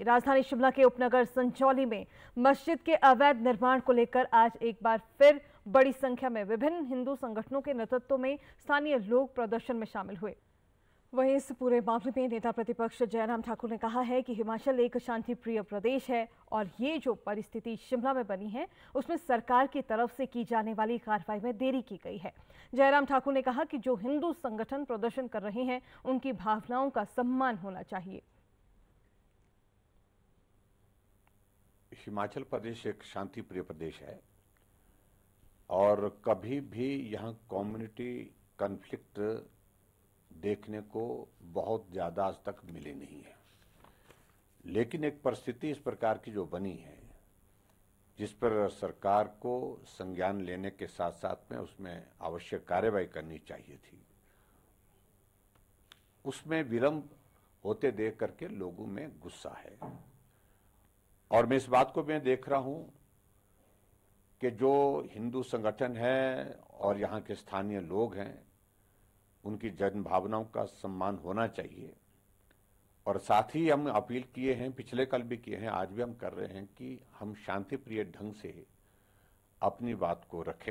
राजधानी शिमला के उपनगर संचौली में मस्जिद के अवैध निर्माण को लेकर आज एक बार फिर बड़ी संख्या में विभिन्न हिंदू संगठनों के नेतृत्व में स्थानीय लोग प्रदर्शन में शामिल हुए वहीं इस पूरे मामले में नेता प्रतिपक्ष जयराम ठाकुर ने कहा है कि हिमाचल एक शांति प्रिय प्रदेश है और ये जो परिस्थिति शिमला में बनी है उसमें सरकार की तरफ से की जाने वाली कार्रवाई में देरी की गई है जयराम ठाकुर ने कहा कि जो हिंदू संगठन प्रदर्शन कर रहे हैं उनकी भावनाओं का सम्मान होना चाहिए हिमाचल प्रदेश एक शांति प्रिय प्रदेश है और कभी भी यहाँ कम्युनिटी कन्फ्लिक्ट देखने को बहुत ज़्यादा आज तक मिली नहीं है लेकिन एक परिस्थिति इस प्रकार की जो बनी है जिस पर सरकार को संज्ञान लेने के साथ साथ में उसमें आवश्यक कार्यवाही करनी चाहिए थी उसमें विलंब होते देख करके लोगों में गुस्सा है और मैं इस बात को मैं देख रहा हूं कि जो हिंदू संगठन हैं और यहाँ के स्थानीय लोग हैं उनकी जन भावनाओं का सम्मान होना चाहिए और साथ ही हम अपील किए हैं पिछले कल भी किए हैं आज भी हम कर रहे हैं कि हम शांति प्रिय ढंग से अपनी बात को रखें